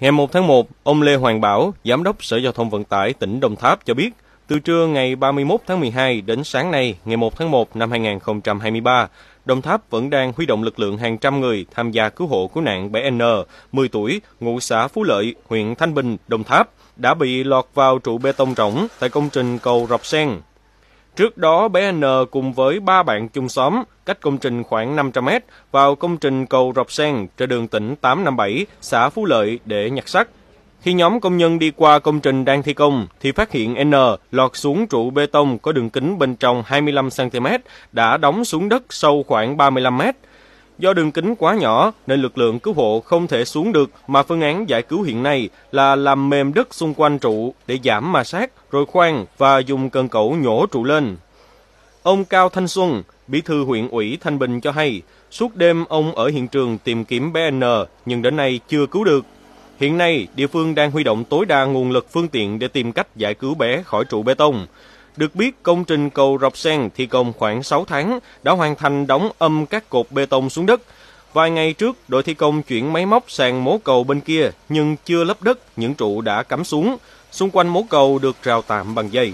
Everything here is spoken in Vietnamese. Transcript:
Ngày 1 tháng 1, ông Lê Hoàng Bảo, Giám đốc Sở Giao thông Vận tải tỉnh Đồng Tháp cho biết, từ trưa ngày 31 tháng 12 đến sáng nay, ngày 1 tháng 1 năm 2023, Đồng Tháp vẫn đang huy động lực lượng hàng trăm người tham gia cứu hộ cứu nạn bé N, 10 tuổi, ngụ xã Phú Lợi, huyện Thanh Bình, Đồng Tháp, đã bị lọt vào trụ bê tông rỗng tại công trình cầu Rọc Sen, Trước đó, bé N cùng với ba bạn chung xóm, cách công trình khoảng 500 mét, vào công trình cầu Rọc Sen trên đường tỉnh 857, xã Phú Lợi để nhặt sắt. Khi nhóm công nhân đi qua công trình đang thi công, thì phát hiện N lọt xuống trụ bê tông có đường kính bên trong 25cm, đã đóng xuống đất sâu khoảng 35 mét. Do đường kính quá nhỏ nên lực lượng cứu hộ không thể xuống được mà phương án giải cứu hiện nay là làm mềm đất xung quanh trụ để giảm ma sát rồi khoan và dùng cần cẩu nhổ trụ lên. Ông Cao Thanh Xuân, bí thư huyện ủy Thanh Bình cho hay, suốt đêm ông ở hiện trường tìm kiếm bé N nhưng đến nay chưa cứu được. Hiện nay, địa phương đang huy động tối đa nguồn lực phương tiện để tìm cách giải cứu bé khỏi trụ bê tông. Được biết, công trình cầu Rọc Sen thi công khoảng 6 tháng đã hoàn thành đóng âm các cột bê tông xuống đất. Vài ngày trước, đội thi công chuyển máy móc sang mố cầu bên kia nhưng chưa lấp đất, những trụ đã cắm xuống. Xung quanh mố cầu được rào tạm bằng dây.